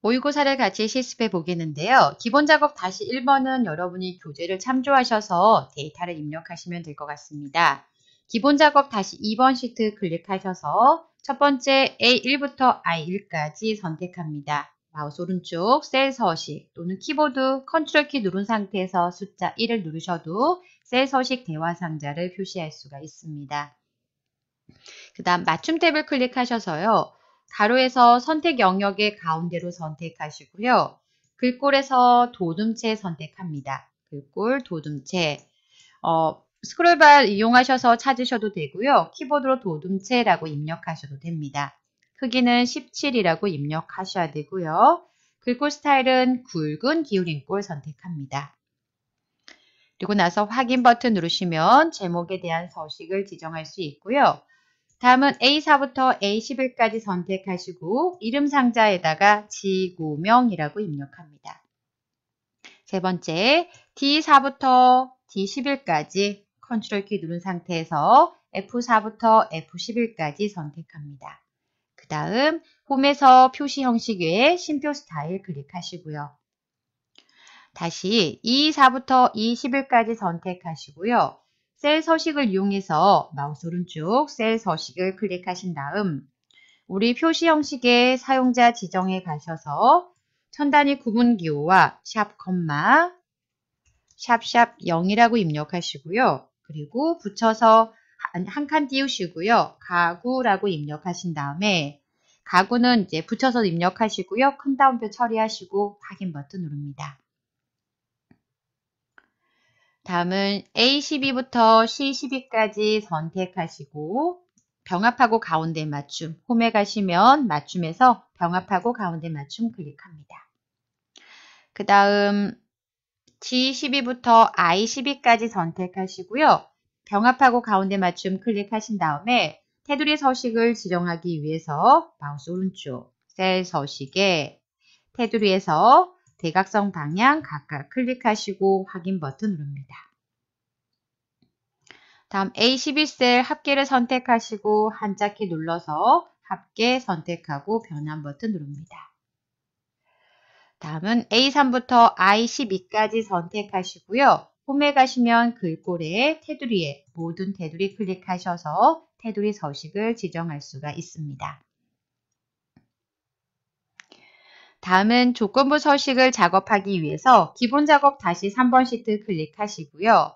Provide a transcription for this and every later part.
모의고사를 같이 실습해 보겠는데요. 기본 작업 다시 1번은 여러분이 교재를 참조하셔서 데이터를 입력하시면 될 것 같습니다. 기본 작업 다시 2번 시트 클릭하셔서 첫 번째 A1부터 I1까지 선택합니다. 마우스 오른쪽 셀 서식 또는 키보드 컨트롤 키 누른 상태에서 숫자 1을 누르셔도 셀 서식 대화 상자를 표시할 수가 있습니다. 그 다음 맞춤 탭을 클릭하셔서요. 가로에서 선택 영역의 가운데로 선택하시고요. 글꼴에서 도둠체 선택합니다. 글꼴 도둠체 어, 스크롤바 이용하셔서 찾으셔도 되고요. 키보드로 도둠체라고 입력하셔도 됩니다. 크기는 17이라고 입력하셔야 되고요. 글꼴 스타일은 굵은 기울임꼴 선택합니다. 그리고 나서 확인 버튼 누르시면 제목에 대한 서식을 지정할 수 있고요. 다음은 A4부터 A11까지 선택하시고 이름 상자에다가 지구명이라고 입력합니다. 세 번째, D4부터 D11까지 컨트롤 키 누른 상태에서 F4부터 F11까지 선택합니다. 그 다음 홈에서 표시 형식 외에 심표 스타일 클릭하시고요. 다시 E4부터 E11까지 선택하시고요. 셀 서식을 이용해서 마우스 오른쪽 셀 서식을 클릭하신 다음 우리 표시 형식의 사용자 지정에 가셔서 천단위 구분 기호와 샵 콤마 샵샵 0이라고 입력하시고요. 그리고 붙여서 한 칸 띄우시고요. 가구라고 입력하신 다음에 가구는 이제 붙여서 입력하시고요. 큰 따옴표 처리하시고 확인 버튼 누릅니다. 다음은 A12부터 C12까지 선택하시고 병합하고 가운데 맞춤 홈에 가시면 맞춤에서 병합하고 가운데 맞춤 클릭합니다. 그 다음 G12부터 I12까지 선택하시고요. 병합하고 가운데 맞춤 클릭하신 다음에 테두리 서식을 지정하기 위해서 마우스 오른쪽 셀 서식에 테두리에서 대각선 방향 각각 클릭하시고 확인 버튼 누릅니다. 다음 A11셀 합계를 선택하시고 한자키 눌러서 합계 선택하고 변환 버튼 누릅니다. 다음은 A3부터 I12까지 선택하시고요. 홈에 가시면 글꼴에 테두리에 모든 테두리 클릭하셔서 테두리 서식을 지정할 수가 있습니다. 다음은 조건부 서식을 작업하기 위해서 기본 작업 다시 3번 시트 클릭하시고요.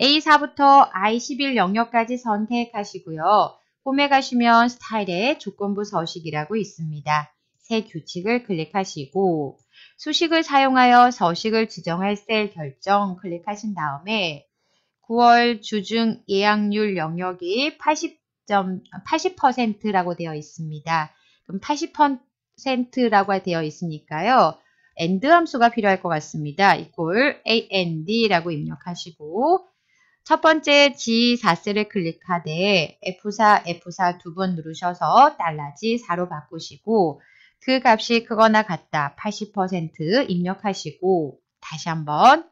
A4부터 I11 영역까지 선택하시고요. 홈에 가시면 스타일에 조건부 서식이라고 있습니다. 새 규칙을 클릭하시고 수식을 사용하여 서식을 지정할 셀 결정 클릭하신 다음에 9월 주중 예약률 영역이 80.80%라고 되어 있습니다. 그럼 80% 센트라고 되어 있으니까요. and 함수가 필요할 것 같습니다. equal and라고 입력하시고 첫 번째 G4셀을 클릭하되 F4, F4 두 번 누르셔서 달라지 4로 바꾸시고 그 값이 크거나 같다 80% 입력하시고 다시 한번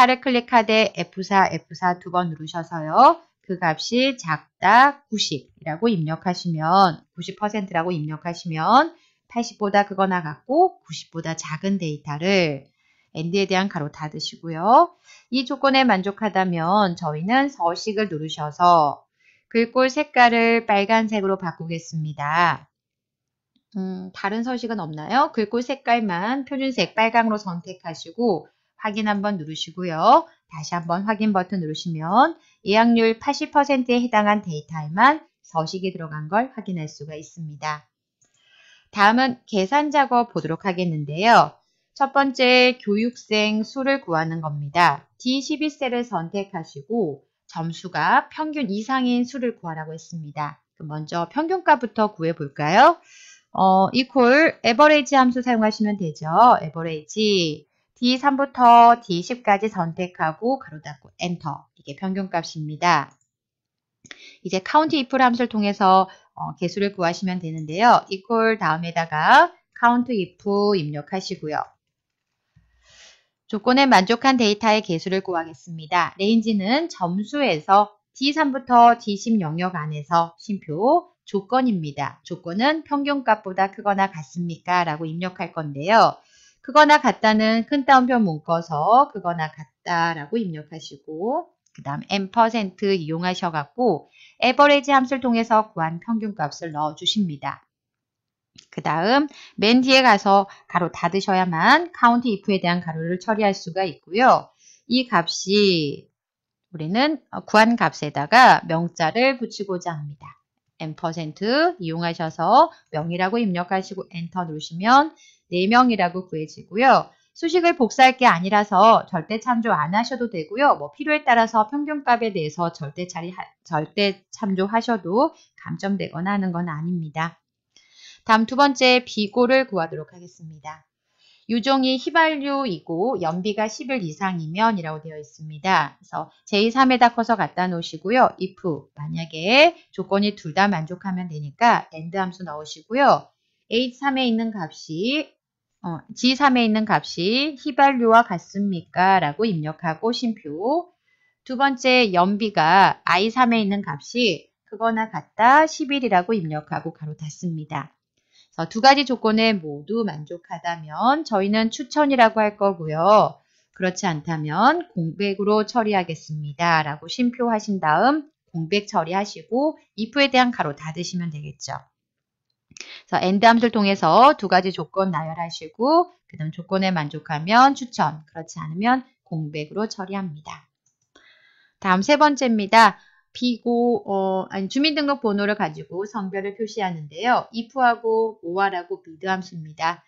G4를 클릭하되 F4, F4 두 번 누르셔서요. 그 값이 작다 90이라고 입력하시면 90%라고 입력하시면 80보다 그거나 갔고 90보다 작은 데이터를 앤드에 대한 가로 닫으시고요. 이 조건에 만족하다면 저희는 서식을 누르셔서 글꼴 색깔을 빨간색으로 바꾸겠습니다. 음, 다른 서식은 없나요? 글꼴 색깔만 표준색 빨강으로 선택하시고 확인 한번 누르시고요. 다시 한번 확인 버튼 누르시면 예약률 80%에 해당한 데이터에만 서식이 들어간 걸 확인할 수가 있습니다. 다음은 계산 작업 보도록 하겠는데요. 첫 번째 교육생 수를 구하는 겁니다. D12셀을 선택하시고 점수가 평균 이상인 수를 구하라고 했습니다. 먼저 평균값부터 구해볼까요? 어, equal average 함수 사용하시면 되죠. average D3부터 D10까지 선택하고 가로 닫고 엔터 이게 평균값입니다. 이제 카운트 이프 함수를 통해서 어, 개수를 구하시면 되는데요. equal 다음에다가 count if 입력하시고요. 조건에 만족한 데이터의 개수를 구하겠습니다. 레인지는 점수에서 D3부터 D10 영역 안에서 쉼표 조건입니다. 조건은 평균값보다 크거나 같습니까? 라고 입력할 건데요. 크거나 같다는 큰 따옴표 묶어서 크거나 같다라고 입력하시고 그 다음 m% 이용하셔갖고 average 함수를 통해서 구한 평균값을 넣어주십니다. 그 다음 맨 뒤에 가서 가로 닫으셔야만 count if에 대한 가로를 처리할 수가 있고요. 이 값이 우리는 구한 값에다가 명자를 붙이고자 합니다. m% 이용하셔서 명이라고 입력하시고 엔터 누르시면 4명이라고 구해지고요. 수식을 복사할 게 아니라서 절대 참조 안 하셔도 되고요. 뭐 필요에 따라서 평균값에 대해서 절대, 차리 절대 참조하셔도 감점되거나 하는 건 아닙니다. 다음 두 번째 비고를 구하도록 하겠습니다. 유종이 휘발유이고 연비가 10일 이상이면 이라고 되어 있습니다. 그래서 제3에다 2 커서 갖다 놓으시고요. if 만약에 조건이 둘 다 만족하면 되니까 and 함수 넣으시고요. H3에 있는 값이 어, G3에 있는 값이 휘발유와 같습니까? 라고 입력하고 심표두 번째 연비가 I3에 있는 값이 그거나 같다 10일이라고 입력하고 가로 닫습니다. 그래서 두 가지 조건에 모두 만족하다면 저희는 추천이라고 할 거고요. 그렇지 않다면 공백으로 처리하겠습니다. 라고 심표하신 다음 공백 처리하시고 if에 대한 가로 닫으시면 되겠죠. 자, and 함수를 통해서 두 가지 조건 나열하시고 그 다음 조건에 만족하면 추천, 그렇지 않으면 공백으로 처리합니다. 다음 세 번째입니다. 비고 어, 아니 주민등록번호를 가지고 성별을 표시하는데요. if하고 or하고 bid 함수입니다.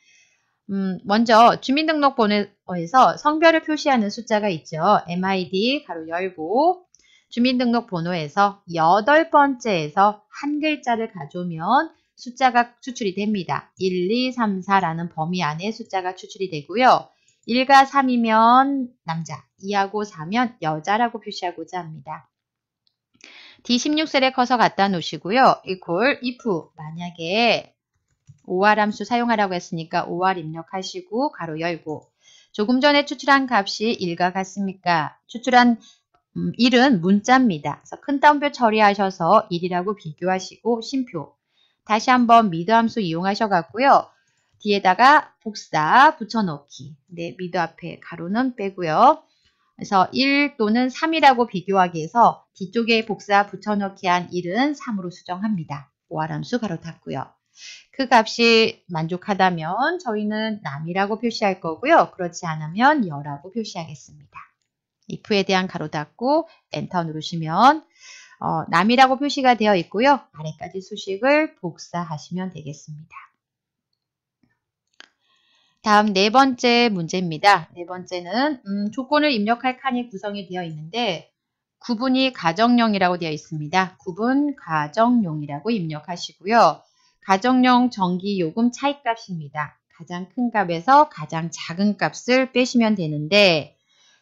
음, 먼저 주민등록번호에서 성별을 표시하는 숫자가 있죠. MID 가로 열고 주민등록번호에서 여덟 번째에서 한 글자를 가져오면 숫자가 추출이 됩니다. 1, 2, 3, 4라는 범위 안에 숫자가 추출이 되고요. 1과 3이면 남자, 2하고 4면 여자라고 표시하고자 합니다. D16셀에 커서 갖다 놓으시고요. equal, if 만약에 5R 함수 사용하라고 했으니까 5R 입력하시고 가로 열고 조금 전에 추출한 값이 1과 같습니까? 추출한 음, 1은 문자입니다. 그래서 큰 따옴표 처리하셔서 1이라고 비교하시고 심표 다시 한번 미드 함수 이용하셔갖고요. 뒤에다가 복사 붙여넣기. 네, 미드 앞에 가로는 빼고요. 그래서 1 또는 3이라고 비교하기 위해서 뒤쪽에 복사 붙여넣기 한 1은 3으로 수정합니다. 오하함수 가로 닫고요. 그 값이 만족하다면 저희는 남이라고 표시할 거고요. 그렇지 않으면 여라고 표시하겠습니다. if에 대한 가로 닫고 엔터 누르시면 어, 남이라고 표시가 되어 있고요. 아래까지 수식을 복사하시면 되겠습니다. 다음 네 번째 문제입니다. 네 번째는 음, 조건을 입력할 칸이 구성이 되어 있는데 구분이 가정용이라고 되어 있습니다. 구분 가정용이라고 입력하시고요. 가정용 전기요금 차이값입니다. 가장 큰 값에서 가장 작은 값을 빼시면 되는데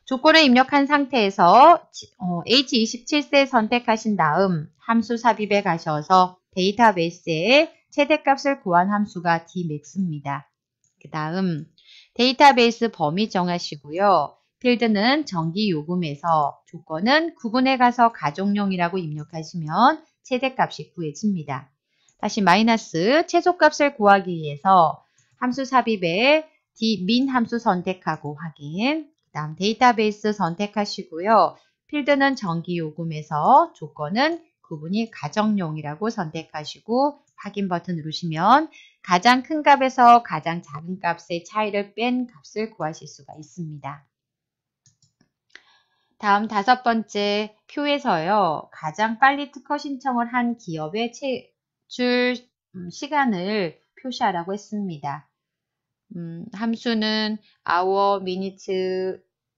조건을 입력한 상태에서 어, H27세 선택하신 다음 함수 삽입에 가셔서 데이터베이스에 최대값을 구한 함수가 dmax입니다. 그 다음 데이터베이스 범위 정하시고요. 필드는 정기 요금에서 조건은 구분에 가서 가족용이라고 입력하시면 최대값이 구해집니다. 다시 마이너스 최소값을 구하기 위해서 함수 삽입에 dmin 함수 선택하고 확인 그 다음 데이터베이스 선택하시고요. 필드는 전기요금에서 조건은 구분이 가정용이라고 선택하시고 확인 버튼 누르시면 가장 큰 값에서 가장 작은 값의 차이를 뺀 값을 구하실 수가 있습니다. 다음 다섯 번째 표에서요. 가장 빨리 특허 신청을 한 기업의 제출 음, 시간을 표시하라고 했습니다. 음, 함수는 hour, minute,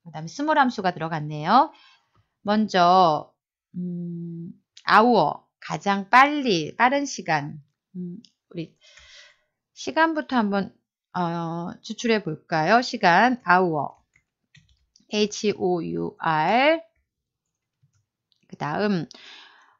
그 다음에 small 함수가 들어갔네요. 먼저 음, hour, 가장 빨리, 빠른 시간 음, 우리 시간부터 한번 어, 추출해 볼까요? 시간, hour, h-o-u-r 그 다음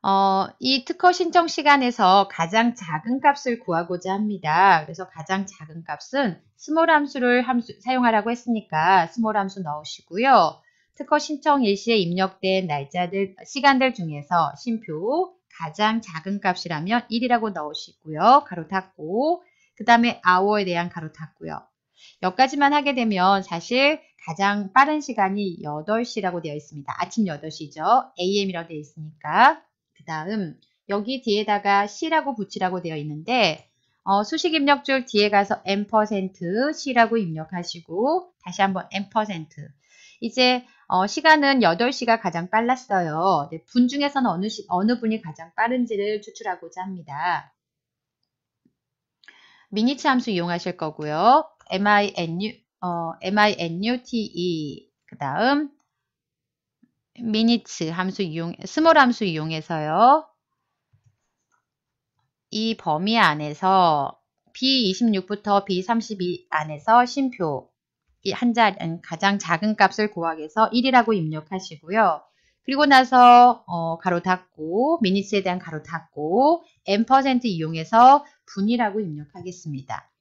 어, 이 특허 신청 시간에서 가장 작은 값을 구하고자 합니다. 그래서 가장 작은 값은 스몰 함수를 함수, 사용하라고 했으니까 스몰 함수 넣으시고요. 특허 신청 일시에 입력된 날짜들, 시간들 중에서 심표 가장 작은 값이라면 1이라고 넣으시고요. 가로 닫고 그 다음에 hour에 대한 가로 닫고요. 여기까지만 하게 되면 사실 가장 빠른 시간이 8시라고 되어 있습니다. 아침 8시죠. AM이라고 되어 있으니까 그 다음 여기 뒤에다가 C라고 붙이라고 되어 있는데 어, 수식 입력 줄 뒤에 가서 M% C라고 입력하시고 다시 한번 M% 이제 어, 시간은 8시가 가장 빨랐어요. 네, 분 중에서는 어느, 시, 어느 분이 가장 빠른지를 추출하고자 합니다. 미니츠 함수 이용하실 거고요. minu, 어, minute 그 다음 minutes 함수 이용, 스몰 함수 이용해서요. 이 범위 안에서 B26부터 B32 안에서 심표 한자 음, 가장 작은 값을 구하기 위해서 1이라고 입력하시고요. 그리고 나서 어, 가로 닫고 미니스에 대한 가로 닫고 n% 이용해서 분이라고 입력하겠습니다.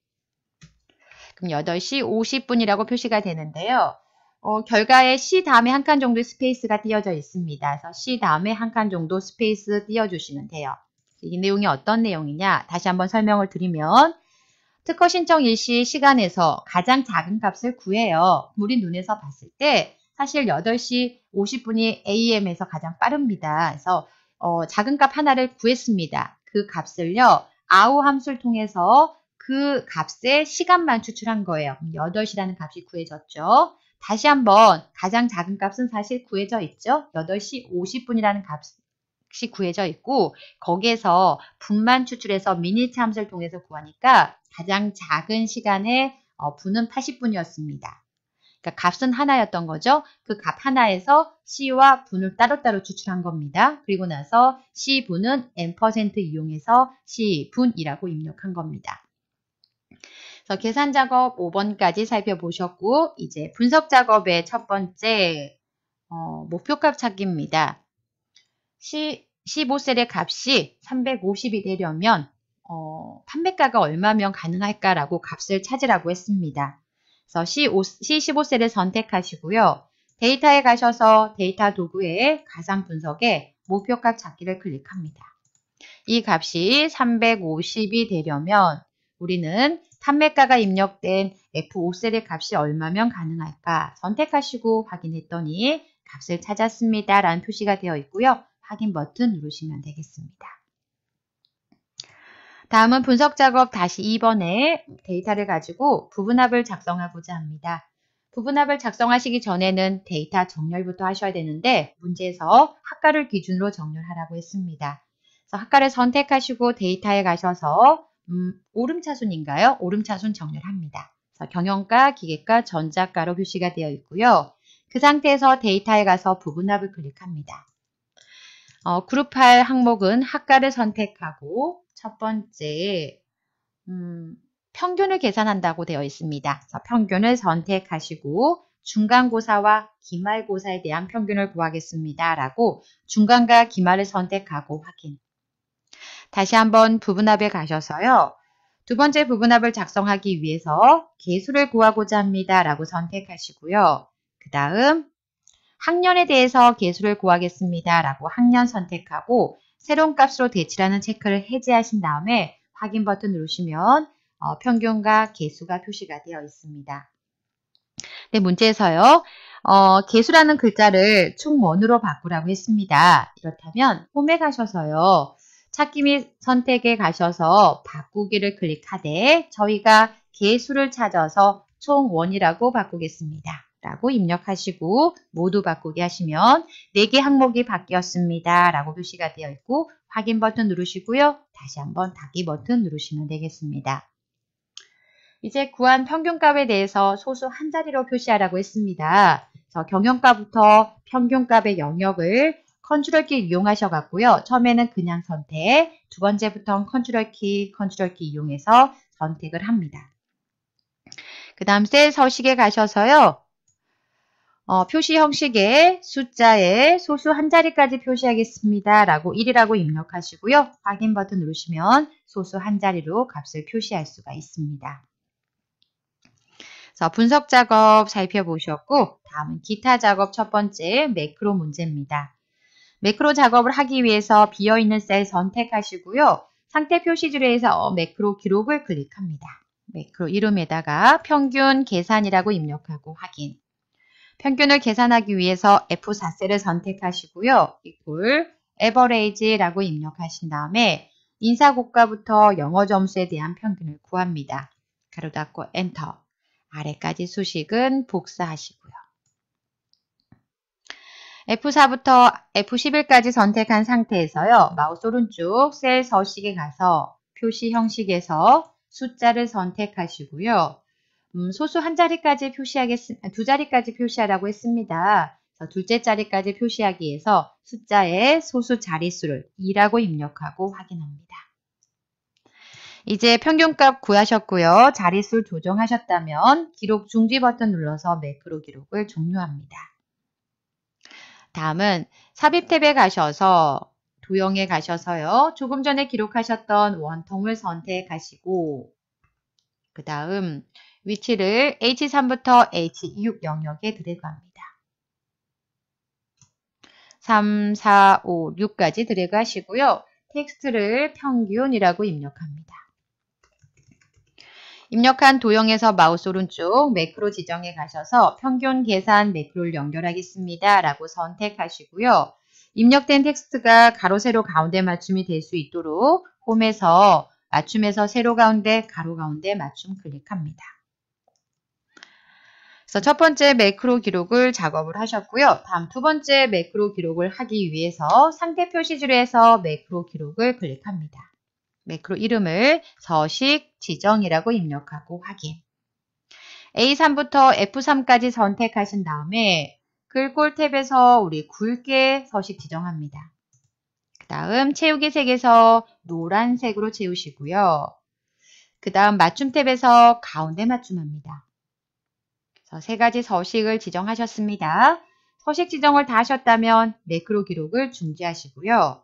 그럼 8시 50분이라고 표시가 되는데요. 어, 결과에 C 다음에 한 칸 정도의 스페이스가 띄어져 있습니다. 그래서 C 다음에 한 칸 정도 스페이스 띄어주시면 돼요. 이 내용이 어떤 내용이냐 다시 한번 설명을 드리면 특허 신청 일시 시간에서 가장 작은 값을 구해요. 우리 눈에서 봤을 때 사실 8시 50분이 AM에서 가장 빠릅니다. 그래서 어, 작은 값 하나를 구했습니다. 그 값을요. 아우 함수를 통해서 그 값의 시간만 추출한 거예요. 8시라는 값이 구해졌죠. 다시 한번 가장 작은 값은 사실 구해져 있죠. 8시 50분이라는 값이 구해져 있고 거기에서 분만 추출해서 미니 참수를 통해서 구하니까 가장 작은 시간에 어, 분은 80분이었습니다. 그러니까 값은 하나였던 거죠. 그 값 하나에서 C와 분을 따로따로 추출한 겁니다. 그리고 나서 C분은 n% 이용해서 C분이라고 입력한 겁니다. 그래서 계산 작업 5번까지 살펴보셨고 이제 분석 작업의 첫 번째 어, 목표값 찾기입니다. 시, 15셀의 값이 350이 되려면 어, 판매가가 얼마면 가능할까라고 값을 찾으라고 했습니다. 그래서 C15셀을 선택하시고요. 데이터에 가셔서 데이터 도구의 가상 분석에 목표값 찾기를 클릭합니다. 이 값이 350이 되려면 우리는 판매가가 입력된 F5셀의 값이 얼마면 가능할까 선택하시고 확인했더니 값을 찾았습니다. 라는 표시가 되어 있고요. 확인 버튼 누르시면 되겠습니다. 다음은 분석 작업 다시 2번에 데이터를 가지고 부분합을 작성하고자 합니다. 부분합을 작성하시기 전에는 데이터 정렬부터 하셔야 되는데 문제에서 학과를 기준으로 정렬하라고 했습니다. 그래서 학과를 선택하시고 데이터에 가셔서 음, 오름차순인가요? 오름차순 정렬합니다. 경영가, 기계가, 전자가로 표시가 되어 있고요. 그 상태에서 데이터에 가서 부분합을 클릭합니다. 어, 그룹 8 항목은 학과를 선택하고 첫 번째 음, 평균을 계산한다고 되어 있습니다. 평균을 선택하시고 중간고사와 기말고사에 대한 평균을 구하겠습니다. 라고 중간과 기말을 선택하고 확인. 다시 한번 부분합에 가셔서요. 두 번째 부분합을 작성하기 위해서 개수를 구하고자 합니다. 라고 선택하시고요. 그 다음 학년에 대해서 개수를 구하겠습니다. 라고 학년 선택하고 새로운 값으로 대치라는 체크를 해제하신 다음에 확인 버튼 누르시면 어, 평균과 개수가 표시가 되어 있습니다. 네, 문제에서요. 어, 개수라는 글자를 총 원으로 바꾸라고 했습니다. 이렇다면 홈에 가셔서요. 찾기 및 선택에 가셔서 바꾸기를 클릭하되 저희가 개수를 찾아서 총 원이라고 바꾸겠습니다. 라고 입력하시고 모두 바꾸기 하시면 4개 항목이 바뀌었습니다. 라고 표시가 되어 있고 확인 버튼 누르시고요. 다시 한번 닫기 버튼 누르시면 되겠습니다. 이제 구한 평균값에 대해서 소수 한 자리로 표시하라고 했습니다. 경영가부터 평균값의 영역을 컨트롤 키 이용하셔갖고요. 처음에는 그냥 선택, 두 번째부터는 컨트롤 키, 컨트롤 키 이용해서 선택을 합니다. 그 다음 셀 서식에 가셔서요. 어, 표시 형식에 숫자에 소수 한 자리까지 표시하겠습니다. 라고 1이라고 입력하시고요. 확인 버튼 누르시면 소수 한 자리로 값을 표시할 수가 있습니다. 그래서 분석 작업 살펴보셨고 다음은 기타 작업 첫 번째 매크로 문제입니다. 매크로 작업을 하기 위해서 비어있는 셀 선택하시고요. 상태 표시줄에서 매크로 기록을 클릭합니다. 매크로 이름에다가 평균 계산이라고 입력하고 확인. 평균을 계산하기 위해서 F4셀을 선택하시고요. 이꼴 average라고 입력하신 다음에 인사고과부터 영어 점수에 대한 평균을 구합니다. 가로 닫고 엔터. 아래까지 수식은 복사하시고요. F4부터 F11까지 선택한 상태에서요. 마우스 오른쪽 셀 서식에 가서 표시 형식에서 숫자를 선택하시고요. 음, 소수 한 자리까지 표시하겠습두 아, 자리까지 표시하라고 했습니다. 둘째 자리까지 표시하기 위해서 숫자의 소수 자릿수를 2라고 입력하고 확인합니다. 이제 평균값 구하셨고요. 자릿수 를 조정하셨다면 기록 중지 버튼 눌러서 매크로 기록을 종료합니다. 다음은 삽입 탭에 가셔서 도형에 가셔서요. 조금 전에 기록하셨던 원통을 선택하시고 그 다음 위치를 H3부터 H6 영역에 드래그합니다. 3, 4, 5, 6까지 드래그 하시고요. 텍스트를 평균이라고 입력합니다. 입력한 도형에서 마우스 오른쪽 매크로 지정에 가셔서 평균 계산 매크로를 연결하겠습니다. 라고 선택하시고요. 입력된 텍스트가 가로 세로 가운데 맞춤이 될 수 있도록 홈에서 맞춤에서 세로 가운데 가로 가운데 맞춤 클릭합니다. 그래서 첫 번째 매크로 기록을 작업을 하셨고요. 다음 두 번째 매크로 기록을 하기 위해서 상태 표시 줄에서 매크로 기록을 클릭합니다. 매크로 이름을 서식 지정이라고 입력하고 확인. A3부터 F3까지 선택하신 다음에 글꼴 탭에서 우리 굵게 서식 지정합니다. 그 다음 채우기 색에서 노란색으로 채우시고요. 그 다음 맞춤 탭에서 가운데 맞춤합니다. 그래서 세 가지 서식을 지정하셨습니다. 서식 지정을 다 하셨다면 매크로 기록을 중지하시고요.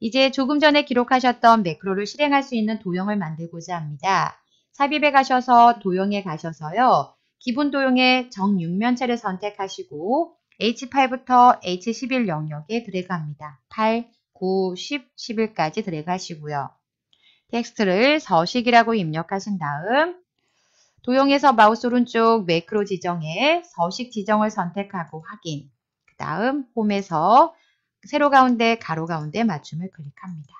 이제 조금 전에 기록하셨던 매크로를 실행할 수 있는 도형을 만들고자 합니다. 삽입에 가셔서 도형에 가셔서요. 기본 도형의 정육면체를 선택하시고 H8부터 H11 영역에 드래그합니다. 8, 9, 10, 11까지 드래그하시고요. 텍스트를 서식이라고 입력하신 다음 도형에서 마우스 오른쪽 매크로 지정에 서식 지정을 선택하고 확인 그 다음 홈에서 세로 가운데, 가로 가운데 맞춤을 클릭합니다.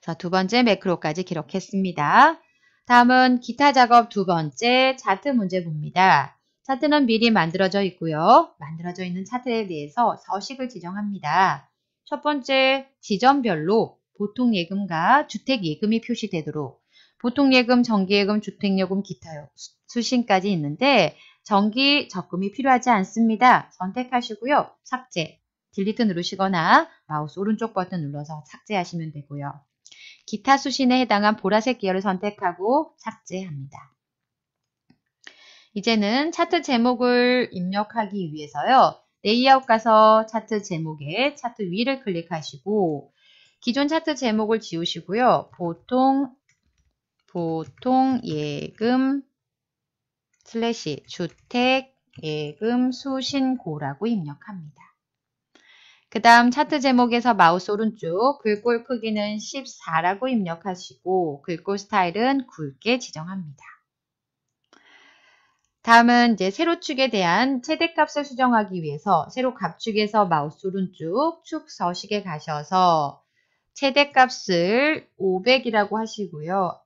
자, 두 번째 매크로까지 기록했습니다. 다음은 기타 작업 두 번째 차트 문제 봅니다. 차트는 미리 만들어져 있고요. 만들어져 있는 차트에 대해서 서식을 지정합니다. 첫 번째 지점별로 보통 예금과 주택 예금이 표시되도록 보통 예금, 정기 예금, 주택 예금, 기타 수신까지 있는데 정기 적금이 필요하지 않습니다. 선택하시고요. 삭제, 딜리트 누르시거나 마우스 오른쪽 버튼 눌러서 삭제하시면 되고요. 기타 수신에 해당한 보라색 기어를 선택하고 삭제합니다. 이제는 차트 제목을 입력하기 위해서요. 레이아웃 가서 차트 제목에 차트 위를 클릭하시고 기존 차트 제목을 지우시고요. 보통 보통 예금 슬래시 주택 예금 수신고라고 입력합니다. 그 다음 차트 제목에서 마우스 오른쪽 글꼴 크기는 14라고 입력하시고 글꼴 스타일은 굵게 지정합니다. 다음은 이제 세로축에 대한 최대값을 수정하기 위해서 세로값축에서 마우스 오른쪽 축 서식에 가셔서 최대값을 500이라고 하시고요.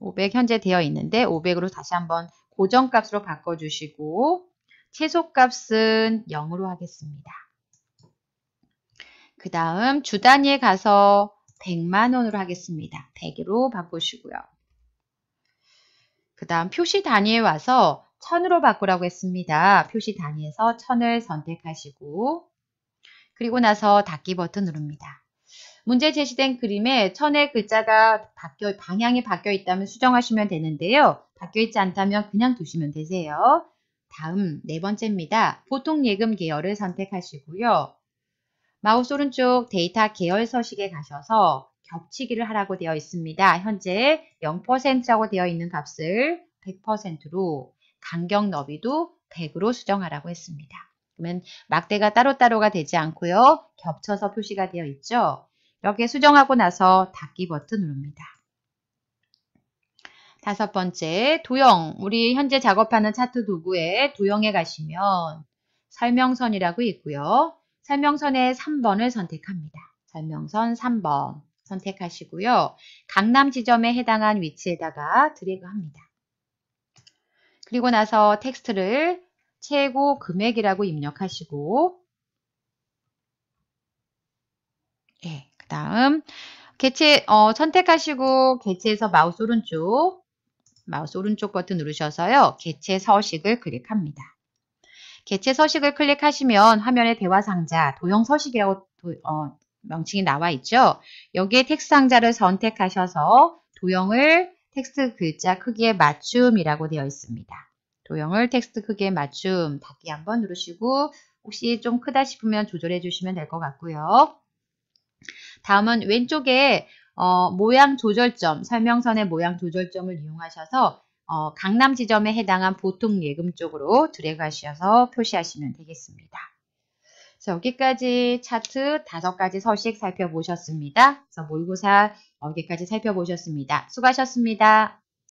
500 현재 되어 있는데 500으로 다시 한번 고정값으로 바꿔주시고 최소값은 0으로 하겠습니다. 그 다음 주 단위에 가서 100만 원으로 하겠습니다. 100으로 바꾸시고요. 그 다음 표시 단위에 와서 1000으로 바꾸라고 했습니다. 표시 단위에서 1000을 선택하시고 그리고 나서 닫기 버튼 누릅니다. 문제 제시된 그림에 1000의 글자가 바뀌어, 방향이 바뀌어 있다면 수정하시면 되는데요. 바뀌어 있지 않다면 그냥 두시면 되세요. 다음 네 번째입니다. 보통 예금 계열을 선택하시고요. 마우스 오른쪽 데이터 계열 서식에 가셔서 겹치기를 하라고 되어 있습니다. 현재 0%라고 되어 있는 값을 100%로 간격 너비도 100으로 수정하라고 했습니다. 그러면 막대가 따로따로가 되지 않고요. 겹쳐서 표시가 되어 있죠. 이렇게 수정하고 나서 닫기 버튼 누릅니다. 다섯 번째, 도형. 우리 현재 작업하는 차트 도구에 도형에 가시면 설명선이라고 있고요. 설명선의 3번을 선택합니다. 설명선 3번 선택하시고요. 강남 지점에 해당한 위치에다가 드래그합니다. 그리고 나서 텍스트를 최고 금액이라고 입력하시고 예, 그 다음 개체 어, 선택하시고 개체에서 마우스 오른쪽 마우스 오른쪽 버튼 누르셔서요. 개체 서식을 클릭합니다. 개체 서식을 클릭하시면 화면에 대화 상자, 도형 서식이라고 도, 어, 명칭이 나와 있죠. 여기에 텍스트 상자를 선택하셔서 도형을 텍스트 글자 크기에 맞춤이라고 되어 있습니다. 도형을 텍스트 크기에 맞춤 닫기 한번 누르시고 혹시 좀 크다 싶으면 조절해 주시면 될 것 같고요. 다음은 왼쪽에 어, 모양 조절점, 설명선의 모양 조절점을 이용하셔서 어, 강남 지점에 해당한 보통 예금 쪽으로 드래그하셔서 표시하시면 되겠습니다. 자, 여기까지 차트 다섯 가지 서식 살펴보셨습니다. 그래서 모의고사 여기까지 살펴보셨습니다. 수고하셨습니다.